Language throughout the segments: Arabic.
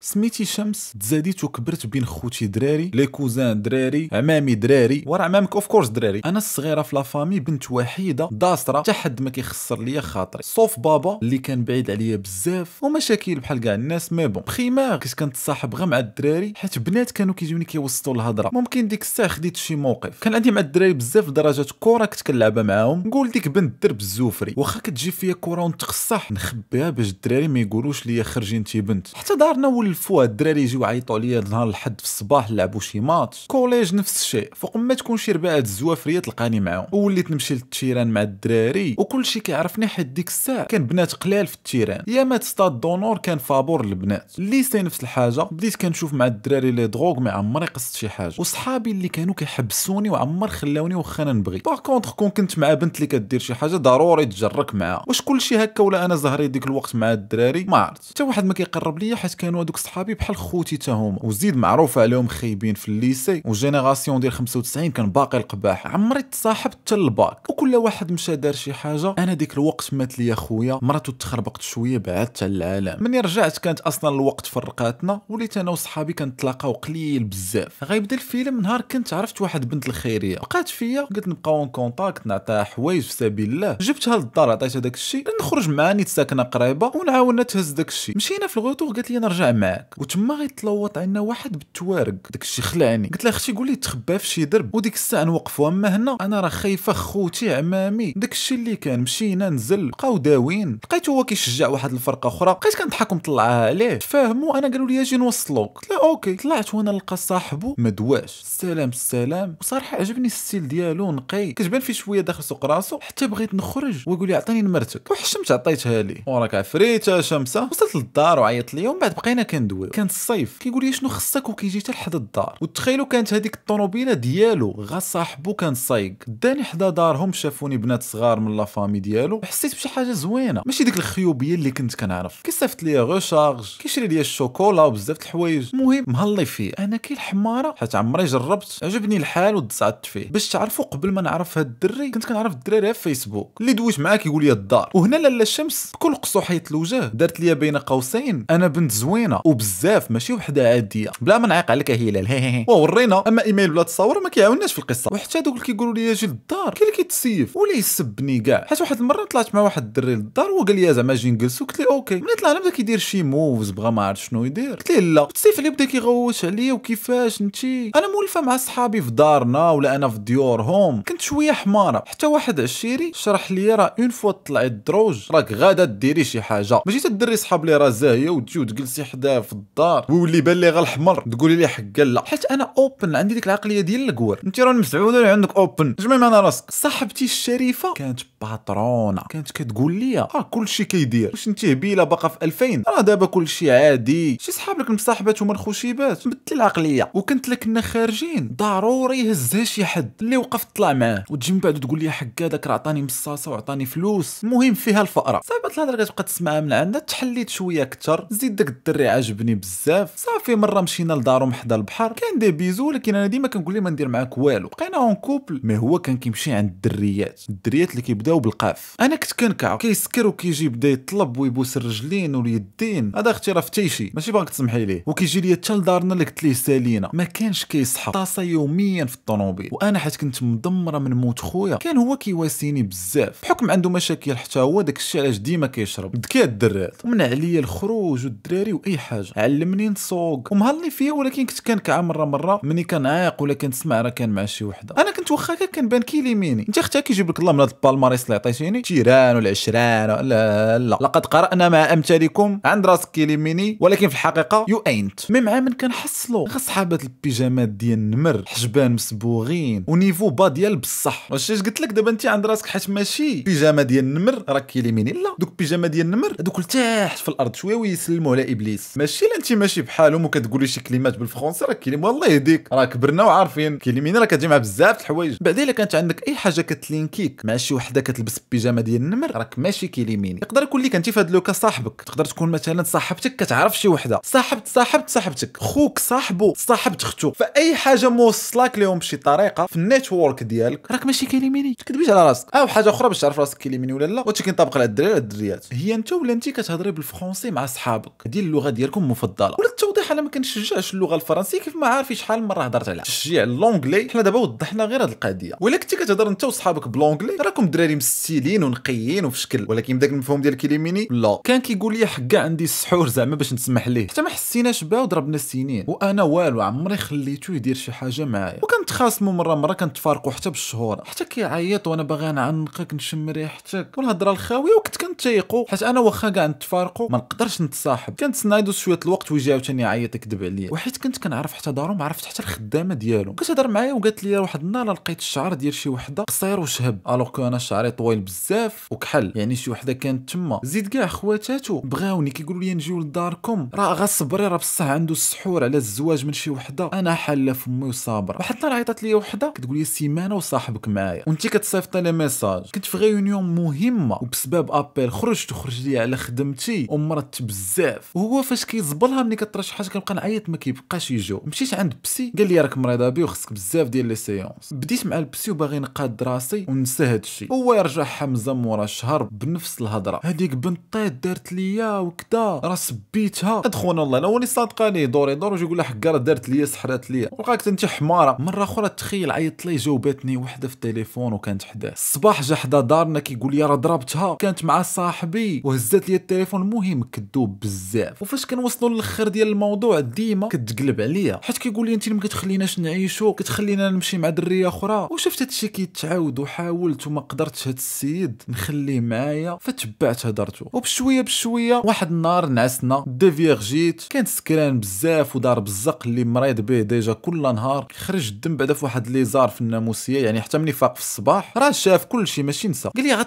سميتي شمس تزاديت وكبرت بين خوتي دراري لي كوزان دراري عمامي دراري ورا عمامك اوف كورس دراري انا الصغيره في لافامي بنت وحيده داسره حتى حد ما كيخسر ليا خاطري صوف بابا اللي كان بعيد عليا بزاف ومشاكل بحال كاع الناس مي بون بريمير كنت كنتصاحب غير مع الدراري حيت بنات كانوا كيجوني كيوسطوا الهضره ممكن ديك الساعه خديت شي موقف كان عندي مع الدراري بزاف درجات كره كنت كنلعبها معاهم نقول ديك بنت الدرب الزوفري واخا كتجي فيا كره ونتقصح نخبيها باش الدراري ما يقولوش ليا خرجي انت بنت حتى دارنا ولا كل فوا الدراري يجيو يعيطوا عليا نهار الحد في الصباح نلعبوا شي ماتش كوليج نفس الشيء فوق ما تكون شي رباعه الزوافريه تلقاني معاهم ووليت نمشي للتيران مع الدراري وكلشي كيعرفني حيت ديك الساعه كان بنات قلال في التيران يا ما ستاد دونور كان فابور البنات الليسي نفس الحاجه بديت كنشوف مع الدراري لي دروغ ما عمري قصت شي حاجه وصحابي اللي كانوا كيحبسوني وعمر خلاوني واخا انا نبغي باغ كونطخ كون كنت مع بنت اللي كدير شي حاجه ضروري تجرك معاها واش كلشي هكا ولا انا زهري ديك الوقت مع الدراري ما عرفت حتى واحد ما كيقرب ليا حيت كانوا هذوك صحابي بحال خوتي حتى هما وزيد معروف عليهم خايبين في الليسي وجينيراسيون ديال 95 كان باقي القباح عمري تصاحبت حتى الباك وكل واحد مشى دار شي حاجه انا ديك الوقت مات ليا خويا مراتو تخربقت شويه بعدت على العالم ملي رجعت كانت اصلا الوقت فرقاتنا وليت انا وصحابي كنتلاقاو قليل بزاف غيبدا الفيلم نهار كنت عرفت واحد بنت الخيريه بقات فيا قلت نبقاو اون كونتاكت نعطيها حوايج في سبيل الله جبتها للدار عطيتها داك الشيء نخرج معاني ساكنه قريبه ونعاونها تهز داك الشيء مشينا في الغوتور قالت لي نرجع معاك معاك وتما غيتلوط عندنا واحد بالتوارق داك الشيء خلعني قلت له اختي قول لي تخبى في شي درب وديك الساعه نوقفوا اما هنا انا راه خايفه خوتي عمامي داك الشيء اللي كان مشينا نزل بقاو داوين لقيت هو كيشجع واحد الفرقه اخرى بقيت كنضحك ومطلعها عليه تفاهموا انا قالوا لي اجي نوصلوك قلت له اوكي طلعت وانا لقى صاحبو ما دواش السلام السلام وصراحه عجبني الستيل ديالو نقي كتبان فيه شويه داخل سوق راسو حتى بغيت نخرج ويقول لي عطيني نمرتك وحشمت عطيتها ليه وراك عفريت شمسه وصلت للدار وعيطت لي ومن بعد بقينا كندويو كان الصيف كيقول لي شنو خصك وكيجي حتى لحد الدار وتخيلوا كانت هذيك الطوموبيله ديالو غا صاحبو كان صايق داني حدا دارهم شافوني بنات صغار من لافامي ديالو حسيت بشي حاجه زوينه ماشي ديك الخيوبيه اللي كنت كنعرف كيصيفط ليا غوشارج كيشري ليا الشوكولا وبزاف د الحوايج المهم مهلي فيه انا كي الحماره حيت عمري جربت عجبني الحال وتصعدت فيه باش تعرفوا قبل ما نعرف هاد الدري كنت كنعرف الدراري على فيسبوك اللي دويت معاه كيقول لي الدار وهنا لاله الشمس بكل قصوحيه الوجه دارت ليا بين قوسين انا بنت زوينه وبزاف ماشي وحده عاديه بلا ما نعيق عليك هلال ورينا اما ايميل بلا تصاور ما كيعاوناش في القصه وحتى دوك اللي كيقولوا لي اجي للدار كاين اللي كيتسيف ولا يسبني كاع حيت واحد المره طلعت مع واحد الدري للدار وقال لي زعما اجي نجلسو قلت ليه اوكي ملي طلعنا بدا كيدير شي موفز بغا ما عرف شنو يدير قلت ليه لا تسيف اللي بدا كيغوت عليا وكيفاش انت انا مولفه مع صحابي في دارنا ولا انا في ديورهم كنت شويه حماره حتى واحد عشيري شرح لي راه اون فوا طلعت الدروج راك غادا ديري شي حاجه ماشي تدري صحاب لي راه زاهيه وتجي وتجلسي حداه في الدار ويولي بان لي الحمر تقولي لي حق لا حيت انا اوبن عندي ديك العقليه ديال الكور انت راه مسعود عندك اوبن جمع معنا راسك صاحبتي الشريفه كانت باترونه كانت كتقول لي راه كلشي كيدير واش انت هبيله باقا في 2000 راه دابا كلشي عادي شي لك المصاحبات هما الخشيبات بدل العقليه وكنت لك كنا خارجين ضروري يهزها شي حد اللي وقف طلع معاه وتجي من بعد تقول لي حق هذاك راه عطاني مصاصه وعطاني فلوس المهم فيها الفقره صعيبه الهضره كتبقى تسمعها من عندها تحليت شويه اكثر زيد داك الدري عجب عجبني بزاف صافي مره مشينا لدارهم حدا البحر كان دي بيزو ولكن انا ديما كنقول ليه ما ندير معاك والو بقينا اون كوبل مي هو كان كيمشي عند الدريات الدريات اللي كيبداو بالقاف انا كنت كنكع كيسكر وكيجي بدا يطلب ويبوس الرجلين واليدين هذا اختي راه فتيشي ماشي باغك تسمحي ليه وكيجي ليا حتى لدارنا اللي قلت ليه سالينا ما كانش كيصحى طاسه يوميا في الطوموبيل وانا حيت كنت مدمره من موت خويا كان هو كيواسيني بزاف بحكم عنده مشاكل حتى هو داكشي علاش ديما كيشرب دكيا الدرات ومنع عليا الخروج والدراري واي حاجه حاجه علمني نسوق ومهلني فيه ولكن كنت كنكع مره مره ملي عايق ولا كنسمع راه كان مع شي وحده انا كنت واخا كنبان كيليميني انت اختك كيجيب لك الله من هذا البالماريس اللي عطيتيني تيران والعشران لا لا لقد قرانا مع امثالكم عند راسك كيليميني ولكن في الحقيقه يو اينت مي مع من كنحصلوا غير صحابات البيجامات ديال النمر حجبان مصبوغين ونيفو با ديال بصح واش قلت لك دابا انت عند راسك حيت ماشي بيجامه ديال النمر راه كيليميني لا دوك بيجامه ديال النمر دوك لتحت في الارض شويه ويسلموا على ابليس ماشي الا انت ماشي بحالهم وكتقولي شي كلمات بالفرونسي راه كلمه والله يهديك راه كبرنا وعارفين كلمينا راه كتجي مع بزاف الحوايج بعدا الا كانت عندك اي حاجه كتلينكيك مع شي وحده كتلبس بيجامه ديال النمر راك ماشي كيليميني يقدر يكون ليك انت في هذا لوكا صاحبك تقدر تكون مثلا صاحبتك كتعرف شي وحده صاحبت صاحبت صاحبتك خوك صاحبو صاحبت اختو فاي حاجه موصلاك لهم بشي طريقه في النيتورك ديالك راك ماشي كيليميني تكذبيش على راسك او حاجه اخرى باش تعرف راسك كيليميني ولا لا وهادشي كينطبق على الدراري الدريات هي انت ولا انت كتهضري بالفرونسي مع صحابك هذه اللغه ديال ديالكم مفضله وللتوضيح انا ما كنشجعش اللغه الفرنسيه كيف ما عارفين شحال من مره هضرت عليها تشجيع لونغلي حنا دابا وضحنا غير هذه القضيه ولا كنتي كتهضر انت وصحابك بلونغلي راكم دراري مستيلين ونقيين وفي شكل ولكن داك المفهوم ديال كيليميني لا كان كيقول لي حكا عندي السحور زعما باش نسمح ليه حتى ما حسيناش بها وضربنا السنين وانا والو عمري خليته يدير شي حاجه معايا وكنتخاصموا مره مره كنتفارقوا حتى بالشهور حتى كيعيط وانا باغي نعنقك نشم ريحتك والهضره الخاويه وكنت كنتيقو حيت انا واخا كاع نتفارقوا ما نقدرش نتصاحب كنتسنى شويه الوقت ويجي عاوتاني يعيط يكذب عليا وحيت كنت كنعرف حتى دارهم عرفت حتى الخدامه ديالو كتهضر معايا وقالت لي واحد النهار لقيت الشعر ديال شي وحده قصير وشهب الوغ كو انا شعري طويل بزاف وكحل يعني شي وحده كانت تما زيد كاع خواتاتو بغاوني كيقولوا لي نجيو لداركم راه غصبري راه بصح عنده السحور على الزواج من شي وحده انا حاله فمي وصابره واحد النهار عيطت لي وحده كتقول لي سيمانه وصاحبك معايا وانت كتصيفط لي ميساج كنت في غيونيون مهمه وبسبب ابل خرجت وخرج لي على خدمتي ومرت بزاف وهو فاش كيزبلها ملي كترشح حاجه كنبقى نعيط ما كيبقاش يجو مشيت عند بسي قال لي راك مريضه بي وخصك بزاف ديال لي سيونس بديت مع البسي وباغي نقاد راسي ونسى هادشي هو يرجع حمزه مورا شهر بنفس الهضره هذيك طيط دارت ليا وكدا راه سبيتها ادخون الله الاولي صادقاني دوري دور ويجي يقول لها حكا راه دارت ليا سحرات ليا ولقاك انت حماره مره اخرى تخيل عيط لي جاوباتني وحده في التليفون وكانت حداه الصباح جا حدا دارنا كيقول لي راه ضربتها كانت مع صاحبي وهزات لي التليفون المهم كذوب بزاف وفاش كنوصلوا للاخر ديال الموضوع ديما كتقلب عليا حيت كيقول لي انت ما كتخليناش نعيشوا كتخلينا نمشي مع دريه اخرى وشفت هادشي كيتعاود وحاولت وما قدرتش هاد السيد نخليه معايا فتبعت هضرته وبشويه بشويه واحد النهار نعسنا ديفيرجيت كان سكران بزاف ودار بزق اللي مريض به ديجا كل نهار خرج الدم بعدا في واحد ليزار في الناموسيه يعني حتى ملي فاق في الصباح راه شاف كلشي ماشي نسى قال لي غاد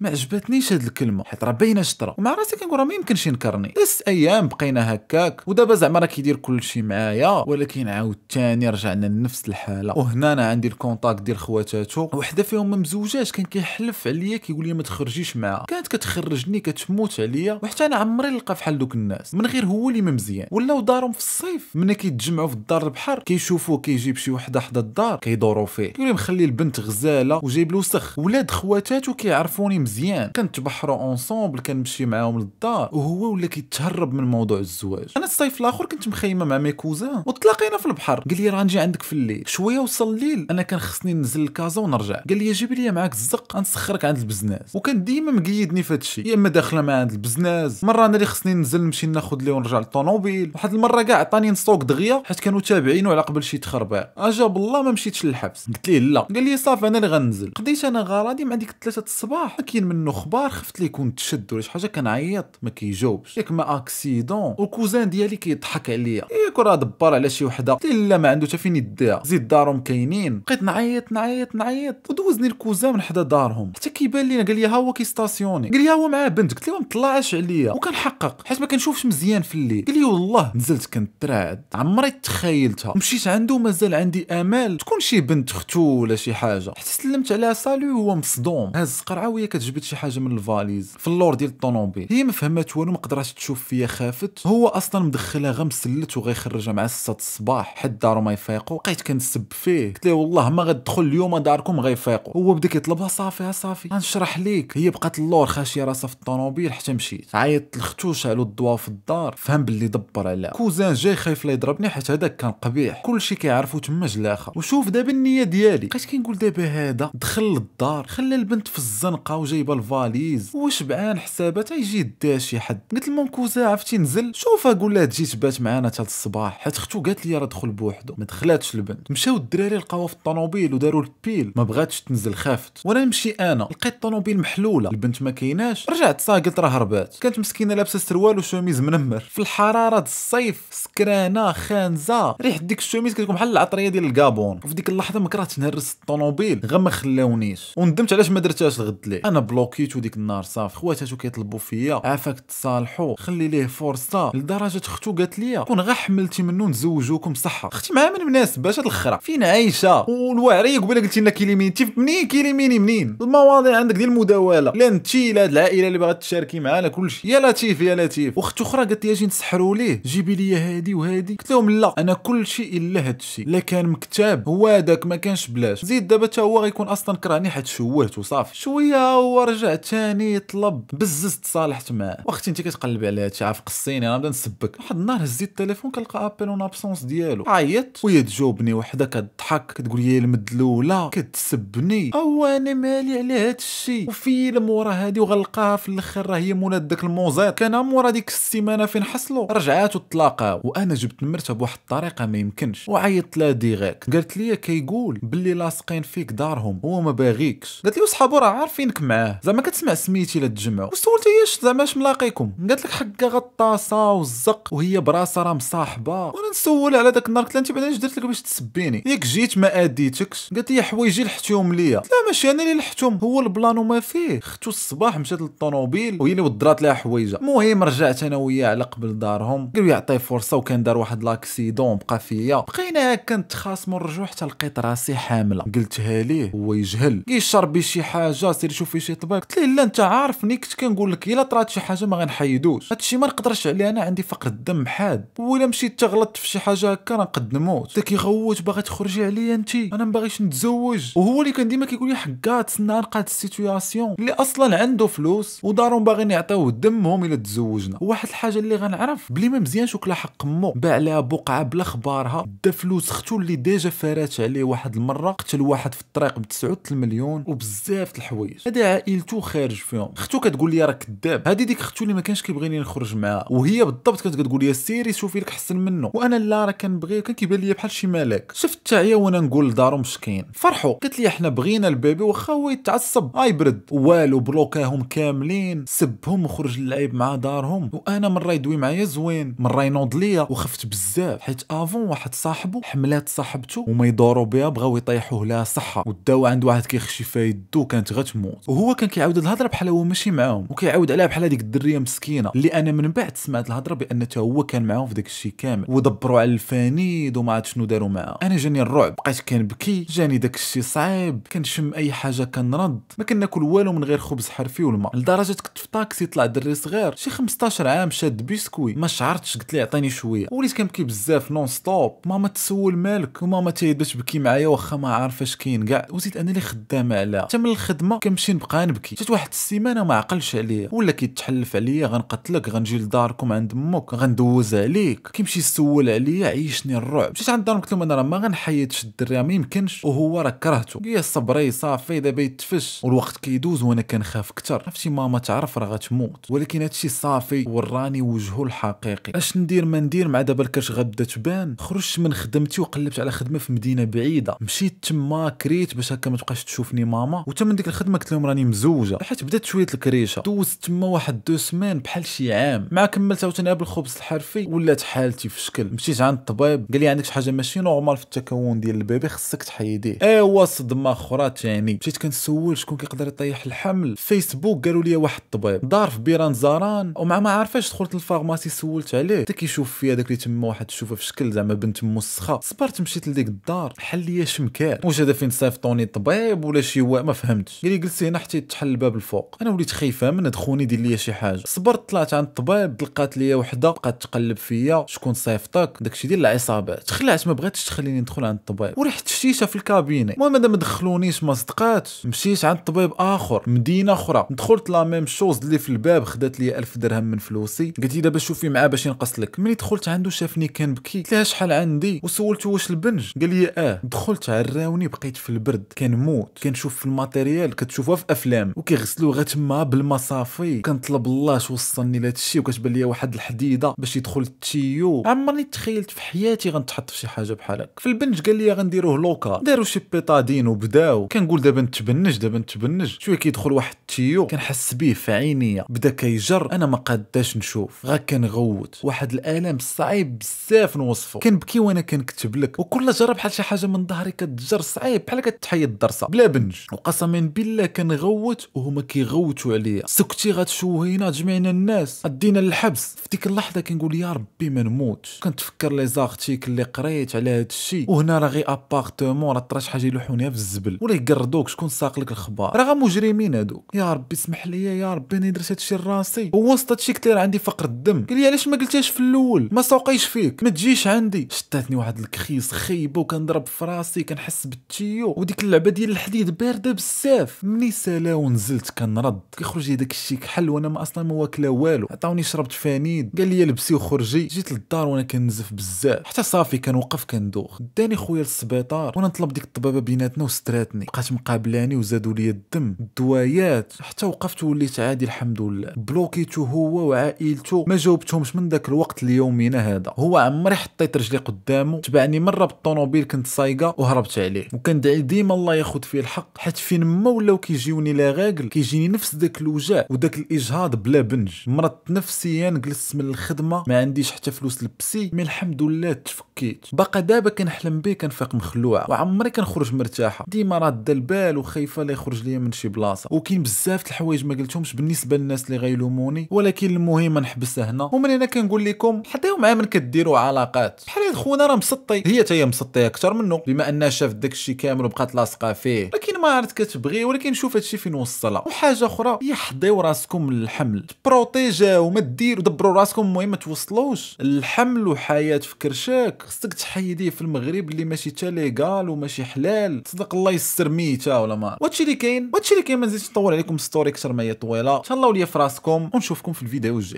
ما عجبتنيش هاد الكلمه حيت راه باينه شطره ومع راسي كنقول راه ما يمكنش ينكرني بس ايام بقينا بقينا هكاك ودابا زعما راه كيدير كلشي معايا ولكن عاود ثاني رجعنا لنفس الحاله وهنا انا عندي الكونتاكت ديال خواتاتو وحده فيهم ما مزوجاش كان كيحلف عليا كيقول لي ما تخرجيش معاها كانت كتخرجني كتموت عليا وحتى انا عمري نلقى بحال دوك الناس من غير هو اللي ما مزيان ولاو دارهم في الصيف ملي كيتجمعوا في الدار البحر كيشوفوه كيجيب شي وحده حدا الدار كيدوروا فيه كيقول لي مخلي البنت غزاله وجايب له سخ ولاد خواتاتو كيعرفوني مزيان كنتبحروا اونصومبل كنمشي معاهم للدار وهو ولا كيتهرب من الموضوع الزواج انا الصيف الاخر كنت مخيمه مع ميكوزا وتلاقينا في البحر قال لي راه نجي عندك في الليل شويه وصل الليل انا كان خصني ننزل لكازا ونرجع قال لي جيب لي معاك الزق غنسخرك عند البزناز وكان ديما مقيدني في هادشي يا اما داخله مع عند البزناز مره انا اللي خصني ننزل نمشي ناخذ ليه ونرجع للطوموبيل واحد المره كاع عطاني نسوق دغيا حيت كانوا تابعينو على قبل شي تخربيق اجا الله ما مشيتش للحبس قلت ليه لا قال لي صافي انا اللي غنزل قديت انا غراضي مع ديك الثلاثه الصباح ما كاين منه خبار خفت لي يكون تشد ولا شي حاجه كنعيط ما كيجاوبش ياك ما اكسيدون بون وكوزان ديالي كيضحك عليا ياك راه دبر على شي وحده حتى لا ما عنده حتى فين يديها زيد دارهم كاينين بقيت نعيط نعيط نعيط ودوزني الكوزان من حدا دارهم حتى كيبان لينا قال لي ها هو كيستاسيوني قال لي ها هو معاه بنت قلت له ما طلعش عليا وكنحقق حيت ما كنشوفش مزيان في الليل قال لي والله نزلت كنترعد عمري تخيلتها مشيت عنده مازال عندي امال تكون شي بنت اختو ولا شي حاجه حتى سلمت عليها سالو وهو مصدوم هاز قرعه وهي كتجبد شي حاجه من الفاليز في اللور ديال الطوموبيل هي ما فهمت والو ما قدراتش تشوف فيا خافت الثالث هو اصلا مدخلها غير مسلت وغيخرجها مع 6 الصباح حد دارو ما يفيقوا بقيت كنسب فيه قلت له والله ما غتدخل اليوم داركم غيفيقوا هو بدا كيطلبها صافي صافي غنشرح ليك هي بقات اللور خاشيه راسها في الطوموبيل حتى مشيت عيطت لختو على الضوا في الدار فهم باللي دبر عليها كوزان جاي خايف لا يضربني حيت هذاك كان قبيح كلشي كيعرفو تما جلاخه وشوف دابا النيه ديالي بقيت كنقول دابا هذا دخل للدار خلى البنت في الزنقه وجايبه الفاليز وشبعان حسابات يجي يديها شي حد قلت المنكوزه عرفتي نزل نزل شوف قول لها تجي تبات معانا حتى الصباح حيت اختو قالت لي راه دخل بوحدو ما دخلاتش البنت مشاو الدراري لقاوها في الطوموبيل وداروا البيل ما بغاتش تنزل خافت وانا نمشي انا لقيت الطوموبيل محلوله البنت ما كايناش رجعت صا قلت راه هربات كانت مسكينه لابسه سروال وشوميز منمر في الحراره الصيف سكرانه خانزه ريحه ديك الشوميز كتكون بحال العطريه ديال الكابون وفي ديك اللحظه ما كرهت نهرس الطوموبيل غير ما خلاونيش وندمت علاش ما درتهاش الغد ليه انا بلوكيت ديك النهار صافي خواتاتو كيطلبوا فيا عافاك تصالحوا خلي ليه فرصه القصه لدرجه اختو قالت لي كون غير حملتي منه نزوجوكم صحه اختي معاه من باش هاد الخرا فين عايشه والواعريه قبل قلتي لنا كيليمين تيف منين كيليميني منين المواضيع عندك ديال المداوله لا انت لا هاد العائله اللي باغا تشاركي معنا كلشي يا لطيف يا لطيف واخت اخرى قالت لي اجي نسحروا ليه جيبي لي هادي وهادي قلت لهم لا انا كلشي الا هادشي لا كان مكتاب هو هذاك ما كانش بلاش زيد دابا حتى هو غيكون اصلا كرهني حيت شوهته صافي شويه هو رجع ثاني طلب بزز تصالحت معاه واختي انت كتقلبي على هادشي عارف عطيني غنبدا نسبك واحد النهار هزيت التليفون كنلقى ابل اون ابسونس ديالو عيطت وهي تجاوبني وحده كتضحك كتقول لي المد الاولى كتسبني او انا مالي على هاد الشيء وفيلم ورا هادي وغنلقاها في الاخر راه هي مولات داك الموزيط كان مورا ديك السيمانه فين حصلوا رجعات وتلاقاو وانا جبت المرته بواحد الطريقه ما يمكنش وعيطت لها ديغاك قالت لي كيقول باللي لاصقين فيك دارهم هو ما باغيكش قالت لي وصحابو راه عارفينك معاه زعما كتسمع سميتي لا تجمعوا وسولت هي زعما اش ملاقيكم قالت لك حق غطاس الرقصه والزق وهي براسها راه مصاحبه وانا نسول على داك النهار قلت لها انت بعدا اش درت لك باش تسبيني ياك جيت ما اديتكش قالت لي حوايجي لحتهم ليا لا ماشي انا اللي لحتهم هو البلان وما فيه ختو الصباح مشات للطوموبيل وهي اللي ودرات لها حوايجها المهم رجعت انا وياه على قبل دارهم قالوا يعطيه فرصه وكان دار واحد لاكسيدون بقى فيا بقينا هكا نتخاصموا نرجعوا حتى لقيت راسي حامله قلتها ليه هو يجهل كيشرب شي حاجه سير شوفي شي طبيب قلت ليه لا انت عارفني كنت كنقول لك الا طرات شي حاجه ما غنحيدوش هادشي ما نقدرش عليه بلي انا عندي فقر الدم حاد ولا مشيت تغلطت في شي حاجه هكا راه قد نموت داك كيغوت باغي تخرجي عليا انت انا ما باغيش نتزوج وهو اللي كان ديما كيقول لي حكا تسنى نقاد السيتوياسيون اللي اصلا عنده فلوس ودارهم باغيين يعطيوه دمهم الا تزوجنا واحد الحاجه اللي غنعرف بلي ما مزيانش وكلا حق مو باع لها بقعه بلا خبارها دا فلوس ختو اللي ديجا فارات عليه واحد المره قتل واحد في الطريق ب 9 المليون وبزاف د الحوايج هذه عائلته خارج فيهم ختو كتقول لي راه كذاب هذه ديك اختو اللي ما كانش كيبغيني نخرج معاها وهي هي بالضبط كانت كتقول لي سيري شوفي لك احسن منه وانا لا راه كنبغي كان كيبان لي بحال شي ملاك شفت تاعي وانا نقول لدارو مسكين فرحوا قالت لي احنا بغينا البيبي واخا هو يتعصب برد والو بلوكاهم كاملين سبهم وخرج اللعيب مع دارهم وانا مره يدوي معايا زوين مره ينوض ليا وخفت بزاف حيت افون واحد صاحبه حملات صاحبته وما يدوروا بها بغاو يطيحوه لها صحه وداو عند واحد كيخشي فيها يدو كانت غتموت وهو كان كيعاود الهضره بحال هو ماشي معاهم وكيعاود عليها بحال هذيك الدريه مسكينه اللي انا من بعد سمعت هذه الهضره بان تا هو كان معاهم في داك الشيء كامل ودبروا على الفانيد وما عرفت شنو داروا معاه انا جاني الرعب بقيت كنبكي جاني داك الشيء صعيب كنشم اي حاجه كنرد ما كناكل والو من غير خبز حرفي والماء لدرجه كنت في طاكسي طلع دري صغير شي 15 عام شاد بيسكوي ما شعرتش قلت ليه عطيني شويه وليت كنبكي بزاف نون ستوب ماما تسول مالك وماما باش تبكي معايا واخا ما عارفاش اش كاين كاع وزيد انا اللي خدامه على حتى من الخدمه كنمشي نبقى نبكي جات واحد السيمانه ما عقلش عليا ولا كيتحلف عليا غنقتلك غنجي لدارك نهاركم عند امك غندوز عليك كيمشي يسول عليا عيشني الرعب مشيت عند دارهم قلت لهم انا راه ما غنحيدش الدري ما يمكنش وهو راه كرهته يا صبري صافي دابا يتفش والوقت كيدوز وانا كنخاف كثر عرفتي ماما تعرف راه غتموت ولكن هادشي صافي وراني وجهه الحقيقي اش ندير ما ندير مع دابا الكرش غدا تبان خرجت من خدمتي وقلبت على خدمه في مدينه بعيده مشيت تما كريت باش هكا ما تبقاش تشوفني ماما وتا من ديك الخدمه قلت لهم راني مزوجه حيت بدات شويه الكريشه دوزت تما واحد دو سمان بحال شي عام مع كمل كملت عاوتاني بالخبز الحرفي ولات حالتي في شكل مشيت عند الطبيب قال لي عندك شي حاجه ماشي نورمال في التكون ديال البيبي خصك تحيديه ايوا صدمه اخرى تاني مشيت كنسول شكون كيقدر يطيح الحمل فيسبوك قالوا لي واحد الطبيب دار في بيران زران ومع ما عارفاش دخلت للفارماسي سولت عليه حتى كيشوف فيا داك اللي تما واحد تشوفه في شكل زعما بنت مسخه صبرت مشيت لديك الدار حل لي شمكات واش هذا فين صيفطوني الطبيب ولا شي وا ما فهمتش قال لي جلسي هنا حتى يتحل الباب الفوق انا وليت خايفه من دخوني يدير لي شي حاجه صبرت طلعت عند الطبيب تلقى لقات ليا وحده بقات تقلب فيا شكون صيفطك داكشي ديال العصابات تخلعت ما بغاتش تخليني ندخل عند الطبيب وريحت الشيشه في الكابينه المهم ما دخلونيش ما صدقاتش مشيت عند طبيب اخر مدينه اخرى دخلت لا ميم شوز اللي في الباب خدات لي 1000 درهم من فلوسي قلت لي دابا شوفي معاه باش ينقص لك ملي دخلت عنده شافني كنبكي قلت لها شحال عندي وسولته واش البنج قال لي اه دخلت عراوني بقيت في البرد كنموت كنشوف في الماتيريال كتشوفوها في افلام وكيغسلوا غير تما بالمصافي كنطلب الله توصلني لهادشي وكتبان لي واحد الحديده باش يدخل التيو عمرني تخيلت في حياتي غنتحط في شي حاجه بحال هكا في البنج قال لي غنديروه لوكا داروا شي بيطادين وبداو كنقول دابا نتبنج دابا نتبنج شويه كيدخل واحد التيو كنحس بيه في عينيا بدا كيجر انا ما قاداش نشوف غا كنغوت واحد الالم صعيب بزاف نوصفه كنبكي وانا كنكتب لك وكل جرب بحال شي حاجه من ظهري كتجر صعيب بحال كتحيد الدرسه بلا بنج وقسما بالله كنغوت وهما كيغوتوا عليا سكتي غتشوهينا جمعنا الناس ادينا للحبس الناس في ديك اللحظه كنقول يا ربي ما نموت كنتفكر لي زارتيك اللي قريت على هذا الشيء وهنا راه غير ابارتمون راه طراش حاجه يلوحونها في الزبل ولا يقردوك شكون ساق لك الخبار راه مجرمين هادوك يا ربي اسمح لي يا ربي انا درت هادشي لراسي وسط هادشي كثير عندي فقر الدم قال لي علاش ما قلتهاش في الاول ما سوقيش فيك ما تجيش عندي شتاتني واحد الكخيس خيبه وكنضرب في راسي كنحس بالتيو وديك اللعبه ديال الحديد بارده بزاف مني سالا ونزلت كنرد كيخرج لي داك الشيء كحل وانا ما اصلا ما واكله والو عطاوني شربت فيه الاناني قال لي لبسي وخرجي جيت للدار وانا كنزف بزاف حتى صافي كنوقف كندوخ داني خويا للسبيطار وانا نطلب ديك الطبابه بيناتنا وستراتني بقات مقابلاني وزادوا لي الدم الدوايات حتى وقفت وليت عادي الحمد لله بلوكيتو هو وعائلته ما جاوبتهمش من ذاك الوقت ليومنا هذا هو عمري حطيت رجلي قدامه تبعني مره بالطوموبيل كنت صايقه وهربت عليه وكندعي ديما الله ياخذ فيه الحق حيت فين ما ولاو كيجيوني لاغاكل كيجيني نفس ذاك الوجع وذاك الاجهاض بلا بنج مرضت نفسيا نجلس من الخدمه ما عنديش حتى فلوس لبسي مي الحمد لله تفكيت باقا دابا كنحلم به كنفيق مخلوعه وعمري كنخرج مرتاحه ديما راد البال وخايفه لا يخرج ليا من شي بلاصه وكاين بزاف الحوايج ما قلتهمش بالنسبه للناس اللي غيلوموني ولكن المهم نحبسها هنا ومن هنا كنقول لكم حطيو معاه من كديروا علاقات بحال خونا راه مسطي هي حتى هي مسطيه اكثر منه بما انها شافت داك الشيء كامل وبقات لاصقه فيه لكن ما عرفت كتبغي ولكن شوف هادشي فين وصلها وحاجه اخرى يحضيو راسكم للحمل بروتيجا وما دير دبروا راسكم المهم ما توصلوش الحمل وحياه في كرشاك خصك تحيديه في المغرب اللي ماشي تا ليغال وماشي حلال صدق الله يستر ميته ولا ما وهادشي اللي كاين وهادشي اللي كاين ما نزيدش نطول عليكم ستوري اكثر ما هي طويله تهلاو ليا في راسكم ونشوفكم في الفيديو الجاي